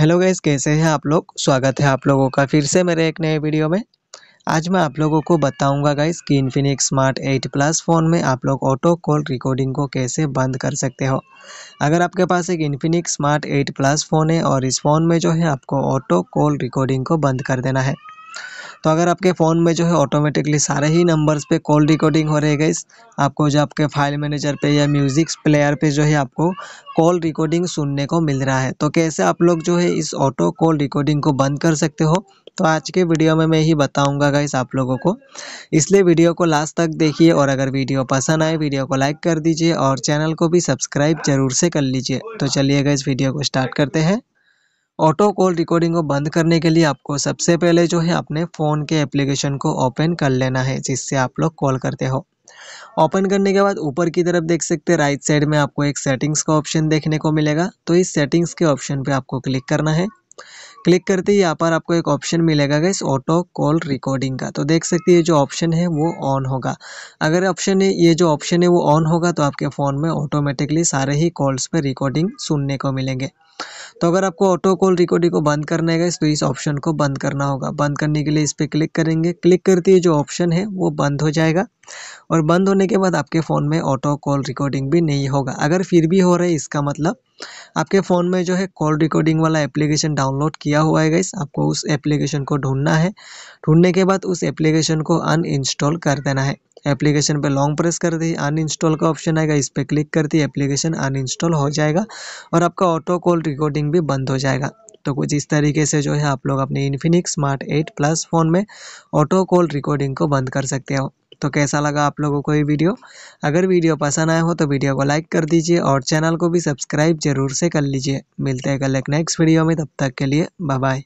hello guys कैसे हैं आप लोग स्वागत है आप लोगों का फिर से मेरे एक नए वीडियो में आज मैं आप लोगों को बताऊंगा गाइस कि इन्फिनिक्स स्मार्ट 8 प्लस फ़ोन में आप लोग ऑटो कॉल रिकॉर्डिंग को कैसे बंद कर सकते हो अगर आपके पास एक इन्फिनिक्स स्मार्ट 8 प्लस फ़ोन है और इस फ़ोन में जो है आपको ऑटो कॉल रिकॉर्डिंग को बंद कर देना है तो अगर आपके फ़ोन में जो है ऑटोमेटिकली सारे ही नंबर्स पे कॉल रिकॉर्डिंग हो रही गई आपको जो आपके फाइल मैनेजर पे या म्यूज़िक प्लेयर पे जो है आपको कॉल रिकॉर्डिंग सुनने को मिल रहा है तो कैसे आप लोग जो है इस ऑटो कॉल रिकॉर्डिंग को बंद कर सकते हो तो आज के वीडियो में मैं ही बताऊंगा गाइस आप लोगों को इसलिए वीडियो को लास्ट तक देखिए और अगर वीडियो पसंद आए वीडियो को लाइक कर दीजिए और चैनल को भी सब्सक्राइब जरूर से कर लीजिए तो चलिए गाइस वीडियो को स्टार्ट करते हैं ऑटो कॉल रिकॉर्डिंग को बंद करने के लिए आपको सबसे पहले जो है अपने फ़ोन के एप्लीकेशन को ओपन कर लेना है जिससे आप लोग कॉल करते हो ओपन करने के बाद ऊपर की तरफ देख सकते हैं राइट साइड में आपको एक सेटिंग्स का ऑप्शन देखने को मिलेगा तो इस सेटिंग्स के ऑप्शन पे आपको क्लिक करना है क्लिक करते ही यहाँ पर आपको एक ऑप्शन मिलेगा गैस ऑटो कॉल रिकॉर्डिंग का तो देख सकते हैं जो ऑप्शन है वो ऑन होगा अगर ऑप्शन है ये जो ऑप्शन है वो ऑन होगा तो आपके फ़ोन में ऑटोमेटिकली सारे ही कॉल्स पर रिकॉर्डिंग सुनने को मिलेंगे तो अगर आपको ऑटो कॉल रिकॉर्डिंग को बंद करना है तो इस ऑप्शन को बंद करना होगा बंद करने के लिए इस पर क्लिक करेंगे क्लिक करते ही जो ऑप्शन है वो बंद हो जाएगा और बंद होने के बाद आपके फ़ोन में ऑटो कॉल रिकॉर्डिंग भी नहीं होगा अगर फिर भी हो रहा है इसका मतलब आपके फ़ोन में जो है कॉल रिकॉर्डिंग वाला एप्लीकेशन डाउनलोड किया हुआ है गाइस आपको उस एप्लीकेशन को ढूंढना है ढूंढने के बाद उस एप्लीकेशन को अनइंस्टॉल कर देना है एप्लीकेशन पे लॉन्ग प्रेस कर दी अनइंस्टॉल का ऑप्शन आएगा इस पर क्लिक करती एप्लीकेशन अनइंस्टॉल हो जाएगा और आपका ऑटो कॉल रिकॉर्डिंग भी बंद हो जाएगा तो कुछ इस तरीके से जो है आप लोग अपने Infinix Smart eight plus phone में ऑटो कॉल रिकॉर्डिंग को बंद कर सकते हो तो कैसा लगा आप लोगों को ये वीडियो अगर वीडियो पसंद आया हो तो वीडियो को लाइक कर दीजिए और चैनल को भी सब्सक्राइब जरूर से कर लीजिए मिलते हैं कल एक नेक्स्ट वीडियो में तब तक के लिए बाय